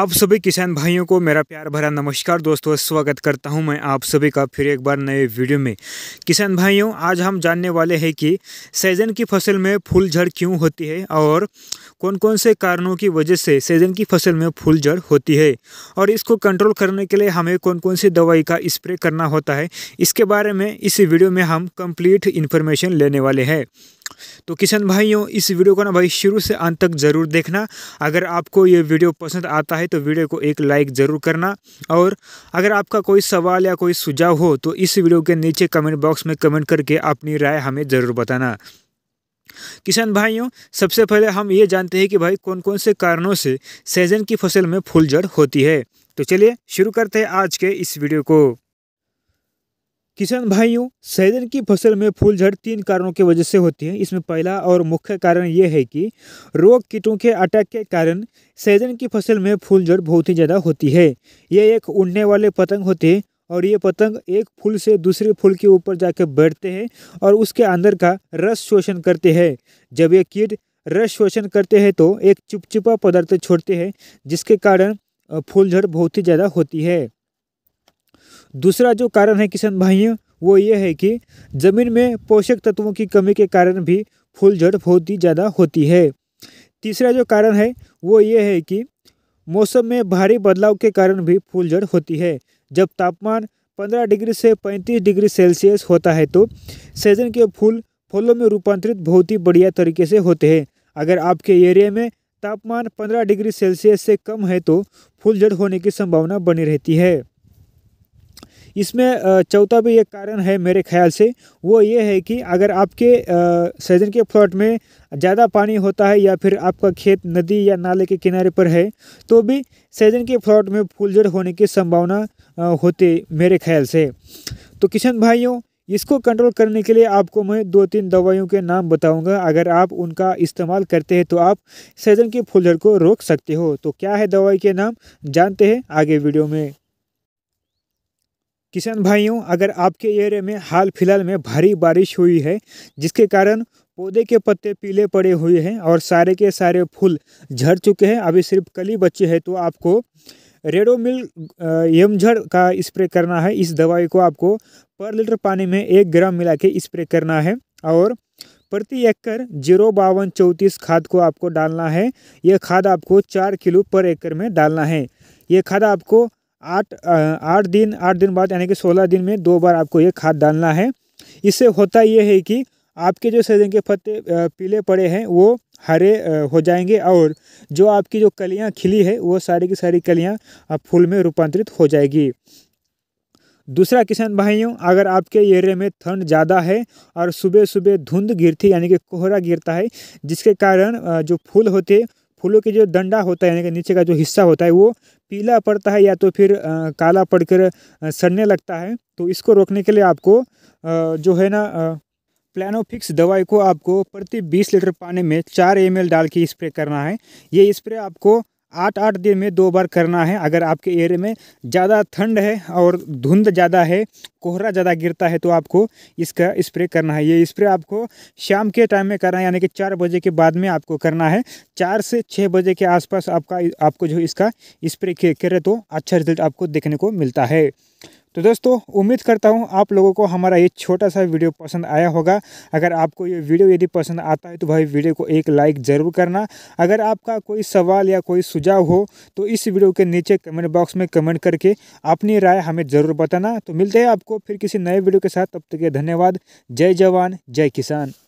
आप सभी किसान भाइयों को मेरा प्यार भरा नमस्कार दोस्तों स्वागत करता हूं मैं आप सभी का फिर एक बार नए वीडियो में किसान भाइयों आज हम जानने वाले हैं कि सैजन की फसल में फूल झड़ क्यों होती है और कौन कौन से कारणों की वजह से सैजन की फसल में फूल झड़ होती है और इसको कंट्रोल करने के लिए हमें कौन कौन सी दवाई का स्प्रे करना होता है इसके बारे में इस वीडियो में हम कम्प्लीट इन्फॉर्मेशन लेने वाले हैं तो किसान भाइयों इस वीडियो को ना भाई शुरू से अंत तक ज़रूर देखना अगर आपको ये वीडियो पसंद आता है तो वीडियो को एक लाइक ज़रूर करना और अगर आपका कोई सवाल या कोई सुझाव हो तो इस वीडियो के नीचे कमेंट बॉक्स में कमेंट करके अपनी राय हमें ज़रूर बताना किसान भाइयों सबसे पहले हम ये जानते हैं कि भाई कौन कौन से कारणों से सैजन की फसल में फूल जड़ होती है तो चलिए शुरू करते हैं आज के इस वीडियो को किसान भाइयों सैजन की फसल में फूल झड़ तीन कारणों की वजह से होती है इसमें पहला और मुख्य कारण यह है कि रोग कीटों के अटैक के कारण सैजन की फसल में फूल झड़ बहुत ही ज़्यादा होती है ये एक उड़ने वाले पतंग होते हैं और ये पतंग एक फूल से दूसरे फूल के ऊपर जाकर बैठते हैं और उसके अंदर का रस शोषण करते हैं जब ये कीट रस शोषण करते हैं तो एक चिपचिपा पदार्थ छोड़ते हैं जिसके कारण फूल झड़ बहुत ही ज़्यादा होती है दूसरा जो कारण है किसान भाइयों वो ये है कि ज़मीन में पोषक तत्वों की कमी के कारण भी फूल झड़ बहुत ही ज़्यादा होती है तीसरा जो कारण है वो ये है कि मौसम में भारी बदलाव के कारण भी फूल झड़ होती है जब तापमान 15 डिग्री से 35 डिग्री सेल्सियस होता है तो सीजन के फूल फूलों में रूपांतरित बहुत ही बढ़िया तरीके से होते हैं अगर आपके एरिया में तापमान 15 डिग्री सेल्सियस से कम है तो फूल जड़ होने की संभावना बनी रहती है इसमें चौथा भी एक कारण है मेरे ख्याल से वो ये है कि अगर आपके सहजन के प्लॉट में ज़्यादा पानी होता है या फिर आपका खेत नदी या नाले के किनारे पर है तो भी सहजन के प्लॉट में फूलझड़ होने की संभावना होते मेरे ख्याल से तो किशन भाइयों इसको कंट्रोल करने के लिए आपको मैं दो तीन दवाइयों के नाम बताऊंगा अगर आप उनका इस्तेमाल करते हैं तो आप सहजन की फूलझड़ को रोक सकते हो तो क्या है दवाई के नाम जानते हैं आगे वीडियो में किसान भाइयों अगर आपके एरिया में हाल फिलहाल में भारी बारिश हुई है जिसके कारण पौधे के पत्ते पीले पड़े हुए हैं और सारे के सारे फूल झड़ चुके हैं अभी सिर्फ कली बच्चे हैं तो आपको रेडोमिल यमझड़ का स्प्रे करना है इस दवाई को आपको पर लीटर पानी में एक ग्राम मिला के स्प्रे करना है और प्रति एकड़ जीरो बावन चौंतीस खाद को आपको डालना है यह खाद आपको चार किलो पर एकड़ में डालना है यह खाद आपको आठ आठ दिन आठ दिन बाद यानी कि सोलह दिन में दो बार आपको ये खाद डालना है इससे होता ये है कि आपके जो सजन के पत्ते पीले पड़े हैं वो हरे हो जाएंगे और जो आपकी जो कलियां खिली है वो सारी की सारी कलियां फूल में रूपांतरित हो जाएगी दूसरा किसान भाइयों अगर आपके एरिया में ठंड ज़्यादा है और सुबह सुबह धुंध गिरती यानी कि कोहरा गिरता है जिसके कारण जो फूल होते फूलों के जो डंडा होता है यानी कि नीचे का जो हिस्सा होता है वो पीला पड़ता है या तो फिर आ, काला पड़कर सड़ने लगता है तो इसको रोकने के लिए आपको आ, जो है ना प्लानोफिक्स दवाई को आपको प्रति 20 लीटर पानी में 4 एम डाल के स्प्रे करना है ये स्प्रे आपको आठ आठ दिन में दो बार करना है अगर आपके एरिया में ज़्यादा ठंड है और धुंध ज़्यादा है कोहरा ज़्यादा गिरता है तो आपको इसका स्प्रे करना है ये स्प्रे आपको शाम के टाइम में करना है यानी कि चार बजे के बाद में आपको करना है चार से छः बजे के आसपास आपका आपको जो इसका स्प्रे करे तो अच्छा रिजल्ट आपको देखने को मिलता है तो दोस्तों उम्मीद करता हूँ आप लोगों को हमारा ये छोटा सा वीडियो पसंद आया होगा अगर आपको ये वीडियो यदि पसंद आता है तो भाई वीडियो को एक लाइक ज़रूर करना अगर आपका कोई सवाल या कोई सुझाव हो तो इस वीडियो के नीचे कमेंट बॉक्स में कमेंट करके अपनी राय हमें ज़रूर बताना तो मिलते हैं आपको फिर किसी नए वीडियो के साथ तब तक धन्यवाद जय जवान जय किसान